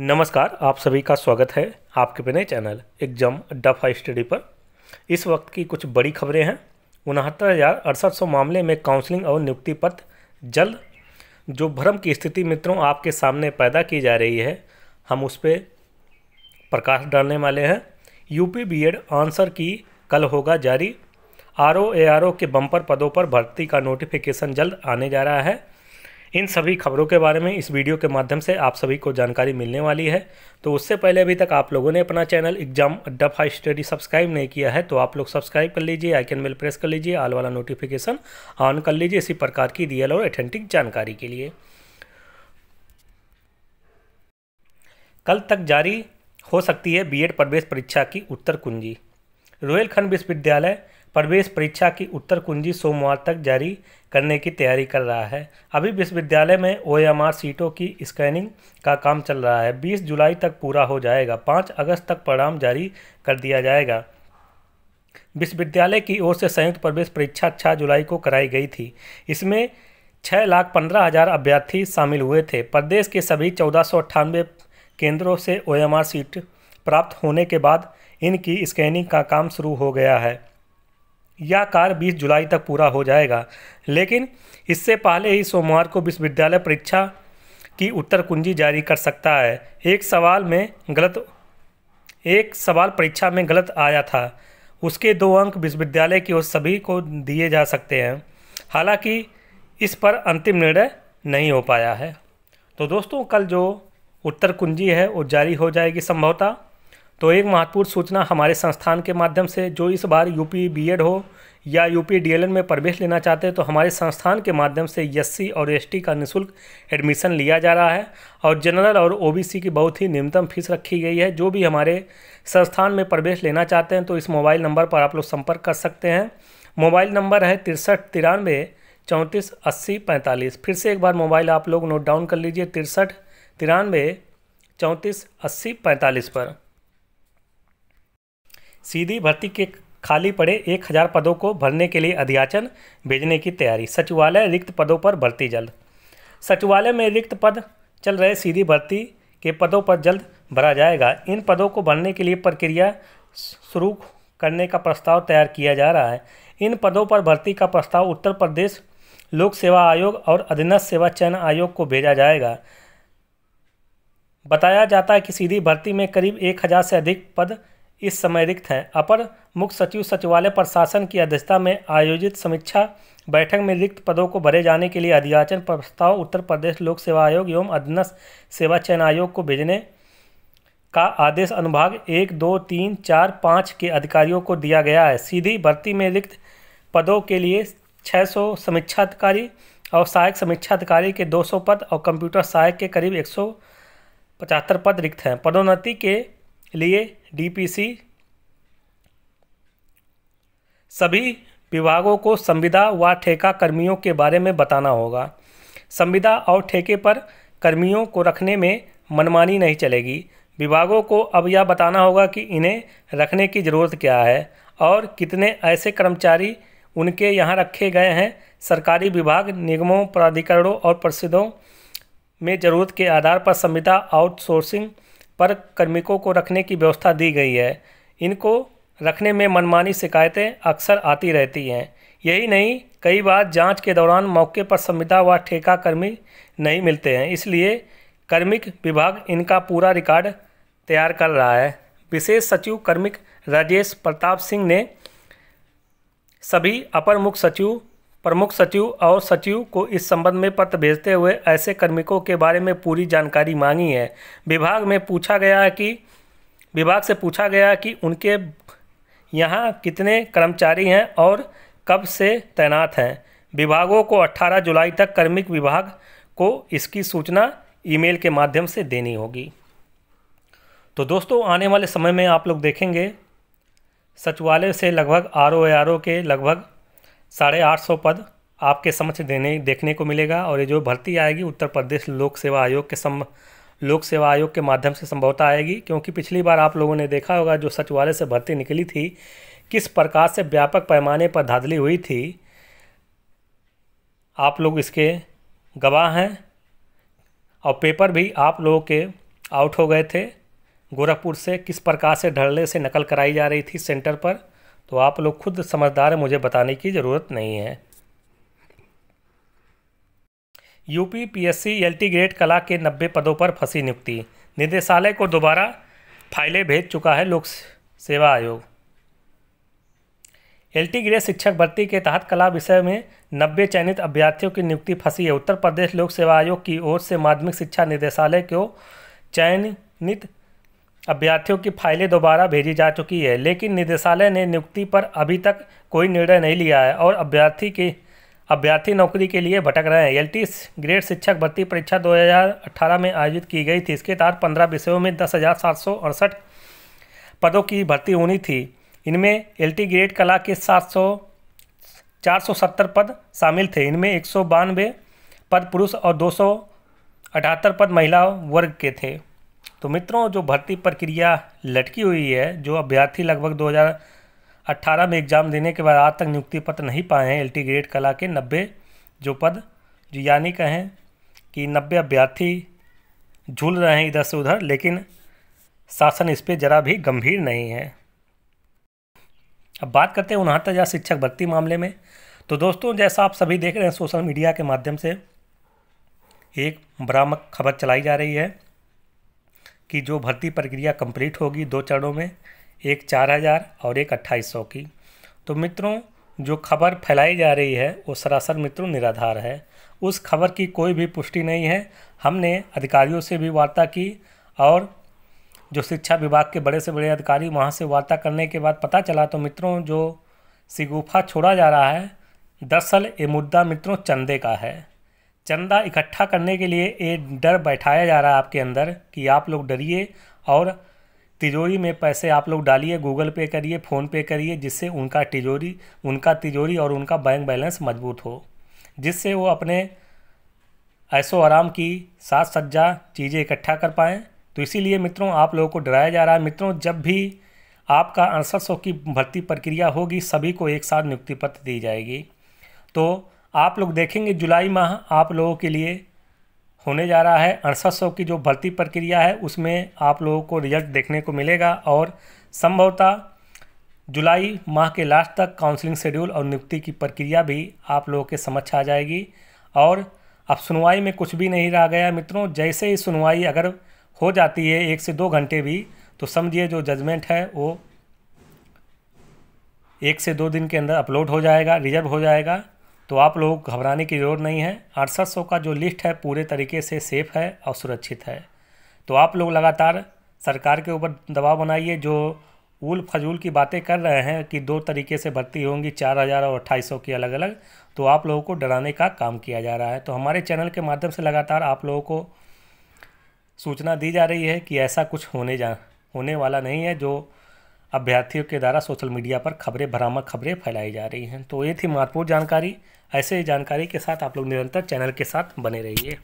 नमस्कार आप सभी का स्वागत है आपके अपने channel exam Adda five study पर इस वक्त की कुछ बड़ी खबरें हैं उनहत्तर हज़ार अड़सठ सौ मामले में काउंसलिंग और नियुक्ति पत्र जल्द जो भ्रम की स्थिति मित्रों आपके सामने पैदा की जा रही है हम उस पर प्रकाश डालने वाले हैं यूपी बीएड आंसर की कल होगा जारी R O A R O के बम्पर पदों पर भर्ती का नोटिफिकेशन जल्द आने जा रहा है इन सभी खबरों के बारे में इस वीडियो के माध्यम से आप सभी को जानकारी मिलने वाली है तो उससे पहले अभी तक आप लोगों ने अपना channel exam Adda five study subscribe नहीं किया है तो आप लोग सब्सक्राइब कर लीजिए आइकन बेल प्रेस कर लीजिए आल वाला नोटिफिकेशन ऑन कर लीजिए इसी प्रकार की रियल और अथेंटिक जानकारी के लिए कल तक जारी हो सकती है बीएड प्रवेश परीक्षा की उत्तर कुंजी खंड विश्वविद्यालय प्रवेश परीक्षा की उत्तर कुंजी सोमवार तक जारी करने की तैयारी कर रहा है अभी विश्वविद्यालय में ओ सीटों की स्कैनिंग का काम चल रहा है 20 जुलाई तक पूरा हो जाएगा 5 अगस्त तक परिणाम जारी कर दिया जाएगा विश्वविद्यालय की ओर से संयुक्त प्रवेश परीक्षा छः जुलाई को कराई गई थी इसमें छः लाख पंद्रह हज़ार अभ्यर्थी शामिल हुए थे प्रदेश के सभी चौदह सौ अट्ठानवे केंद्रों से ओ सीट प्राप्त होने के बाद इनकी स्कैनिंग का काम शुरू हो गया है यह कार्य 20 जुलाई तक पूरा हो जाएगा लेकिन इससे पहले ही सोमवार को विश्वविद्यालय परीक्षा की उत्तर कुंजी जारी कर सकता है एक सवाल में गलत एक सवाल परीक्षा में गलत आया था उसके दो अंक विश्वविद्यालय की ओर सभी को दिए जा सकते हैं हालांकि इस पर अंतिम निर्णय नहीं हो पाया है तो दोस्तों कल जो उत्तर कुंजी है वो जारी हो जाएगी संभवतः तो एक महत्वपूर्ण सूचना हमारे संस्थान के माध्यम से जो इस बार यूपी बीएड हो या यूपी डीएलएड में प्रवेश लेना चाहते हैं तो हमारे संस्थान के माध्यम से एससी और एसटी का निशुल्क एडमिशन लिया जा रहा है और जनरल और ओबीसी की बहुत ही न्यूनतम फीस रखी गई है जो भी हमारे संस्थान में प्रवेश लेना चाहते हैं तो इस मोबाइल नंबर पर आप लोग संपर्क कर सकते हैं मोबाइल नंबर है तिरसठ तिरानवे चौंतीस अस्सी पैंतालीस फिर से एक बार मोबाइल आप लोग नोट डाउन कर लीजिए तिरसठ तिरानवे चौंतीस अस्सी पैंतालीस पर सीधी भर्ती के खाली पड़े एक हजार पदों को भरने के लिए अध्याचन भेजने की तैयारी सचिवालय रिक्त पदों पर भर्ती जल्द सचिवालय में रिक्त पद चल रहे सीधी भर्ती के पदों पर जल्द भरा जाएगा इन पदों को भरने के लिए प्रक्रिया शुरू करने का प्रस्ताव तैयार किया जा रहा है इन पदों पर भर्ती का प्रस्ताव उत्तर प्रदेश लोक सेवा आयोग और अधीनस्थ सेवा चयन आयोग को भेजा जाएगा बताया जाता है कि सीधी भर्ती में करीब एक हज़ार से अधिक पद इस समय रिक्त हैं अपर मुख्य सचिव सचिवालय प्रशासन की अध्यक्षता में आयोजित समीक्षा बैठक में रिक्त पदों को भरे जाने के लिए अधियाचन प्रस्ताव उत्तर प्रदेश लोक सेवा आयोग एवं अधीनस्थ सेवा चयन आयोग को भेजने का आदेश अनुभाग एक दो तीन चार पाँच के अधिकारियों को दिया गया है सीधी भर्ती में रिक्त पदों के लिए 600 समीक्षा अधिकारी और सहायक समीक्षा अधिकारी के 200 पद और कंप्यूटर सहायक के करीब एक पचहत्तर पद रिक्त हैं पदोन्नति के लिए डीपीसी सभी विभागों को संविदा व ठेका कर्मियों के बारे में बताना होगा संविदा और ठेके पर कर्मियों को रखने में मनमानी नहीं चलेगी विभागों को अब यह बताना होगा कि इन्हें रखने की ज़रूरत क्या है और कितने ऐसे कर्मचारी उनके यहाँ रखे गए हैं सरकारी विभाग निगमों प्राधिकरणों और परिषदों में ज़रूरत के आधार पर संविदा आउटसोर्सिंग पर कार्मिकों को रखने की व्यवस्था दी गई है इनको रखने में मनमानी शिकायतें अक्सर आती रहती हैं यही नहीं कई बार जांच के दौरान मौके पर संविदा व ठेका कर्मी नहीं मिलते हैं इसलिए कर्मिक विभाग इनका पूरा रिकॉर्ड तैयार कर रहा है विशेष सचिव कर्मिक राजेश प्रताप सिंह ने सभी अपर मुख्य सचिव प्रमुख सचिव और सचिव को इस संबंध में पत्र भेजते हुए ऐसे कार्मिकों के बारे में पूरी जानकारी मांगी है विभाग में पूछा गया कि विभाग से पूछा गया कि उनके यहाँ कितने कर्मचारी हैं और कब से तैनात हैं विभागों को 18 जुलाई तक कार्मिक विभाग को इसकी सूचना ईमेल के माध्यम से देनी होगी तो दोस्तों आने वाले समय में आप लोग देखेंगे सचिवालय से लगभग आर ओ के लगभग साढ़े आठ सौ पद आपके समक्ष देने देखने को मिलेगा और ये जो भर्ती आएगी उत्तर प्रदेश लोक सेवा आयोग के सम लोक सेवा आयोग के माध्यम से संभवतः आएगी क्योंकि पिछली बार आप लोगों ने देखा होगा जो सचिवालय से भर्ती निकली थी किस प्रकार से व्यापक पैमाने पर धाधली हुई थी आप लोग इसके गवाह हैं और पेपर भी आप लोगों के आउट हो गए थे गोरखपुर से किस प्रकार से धड़ल्ले से नकल कराई जा रही थी सेंटर पर तो आप लोग खुद समझदार हैं मुझे बताने की ज़रूरत नहीं है यूपी पीएससी एलटी ग्रेड कला के 90 पदों पर फंसी नियुक्ति निदेशालय को दोबारा फाइलें भेज चुका है लोक सेवा आयोग एलटी ग्रेड शिक्षक भर्ती के तहत कला विषय में 90 चयनित अभ्यर्थियों की नियुक्ति फंसी है उत्तर प्रदेश लोक सेवा आयोग की ओर से माध्यमिक शिक्षा निदेशालय को चयनित अभ्यर्थियों की फाइलें दोबारा भेजी जा चुकी है लेकिन निदेशालय ने नियुक्ति पर अभी तक कोई निर्णय नहीं लिया है और अभ्यर्थी के अभ्यर्थी नौकरी के लिए भटक रहे हैं एल ग्रेड शिक्षक भर्ती परीक्षा 2018 में आयोजित की गई थी इसके तहत पंद्रह विषयों में दस पदों की भर्ती होनी थी इनमें एल ग्रेड कला के सात सौ चार सौ सत्तर पद शामिल थे इनमें एक सौ बानवे पद पुरुष और दो सौ अठहत्तर पद महिला वर्ग के थे तो मित्रों जो भर्ती प्रक्रिया लटकी हुई है जो अभ्यर्थी लगभग 2018 में एग्ज़ाम देने के बाद आज तक नियुक्ति पत्र नहीं पाए हैं एल ग्रेड कला के नब्बे जो पद जो यानी कहें कि नब्बे अभ्यर्थी झूल रहे हैं इधर से उधर लेकिन शासन इस पर जरा भी गंभीर नहीं है अब बात करते हैं उनहत्तर हज़ार शिक्षक भर्ती मामले में तो दोस्तों जैसा आप सभी देख रहे हैं सोशल मीडिया के माध्यम से एक भ्रामक खबर चलाई जा रही है की जो भर्ती प्रक्रिया कंप्लीट होगी दो चरणों में एक चार हज़ार और एक अट्ठाईस सौ की तो मित्रों जो खबर फैलाई जा रही है वो सरासर मित्रों निराधार है उस खबर की कोई भी पुष्टि नहीं है हमने अधिकारियों से भी वार्ता की और जो शिक्षा विभाग के बड़े से बड़े अधिकारी वहाँ से वार्ता करने के बाद पता चला तो मित्रों जो सिगुफा छोड़ा जा रहा है दरअसल ये मुद्दा मित्रों चंदे का है चंदा इकट्ठा करने के लिए ये डर बैठाया जा रहा है आपके अंदर कि आप लोग डरिए और तिजोरी में पैसे आप लोग डालिए गूगल पे करिए फ़ोन पे करिए जिससे उनका तिजोरी उनका तिजोरी और उनका बैंक बैलेंस मजबूत हो जिससे वो अपने ऐसो आराम की साज सज्जा चीज़ें इकट्ठा कर पाएँ तो इसीलिए मित्रों आप लोगों को डराया जा रहा है मित्रों जब भी आपका अड़सठ सौ की भर्ती प्रक्रिया होगी सभी को एक साथ नियुक्ति पत्र दी जाएगी तो आप लोग देखेंगे जुलाई माह आप लोगों के लिए होने जा रहा है अड़सठ सौ की जो भर्ती प्रक्रिया है उसमें आप लोगों को रिजल्ट देखने को मिलेगा और संभवतः जुलाई माह के लास्ट तक काउंसलिंग शेड्यूल और नियुक्ति की प्रक्रिया भी आप लोगों के समक्ष आ जाएगी और अब सुनवाई में कुछ भी नहीं रह गया मित्रों जैसे ही सुनवाई अगर हो जाती है एक से दो घंटे भी तो समझिए जो जजमेंट है वो एक से दो दिन के अंदर अपलोड हो जाएगा रिजर्व हो जाएगा तो आप लोग घबराने की ज़रूरत नहीं है अड़सठ सौ का जो लिस्ट है पूरे तरीके से सेफ़ है और सुरक्षित है तो आप लोग लगातार सरकार के ऊपर दबाव बनाइए जो उल फजूल की बातें कर रहे हैं कि दो तरीके से भर्ती होंगी चार हज़ार और अट्ठाईस सौ की अलग अलग तो आप लोगों को डराने का काम किया जा रहा है तो हमारे चैनल के माध्यम से लगातार आप लोगों को सूचना दी जा रही है कि ऐसा कुछ होने जा होने वाला नहीं है जो अभ्यर्थियों के द्वारा सोशल मीडिया पर खबरें भरामक खबरें फैलाई जा रही हैं तो ये थी महत्वपूर्ण जानकारी ऐसे जानकारी के साथ आप लोग निरंतर चैनल के साथ बने रहिए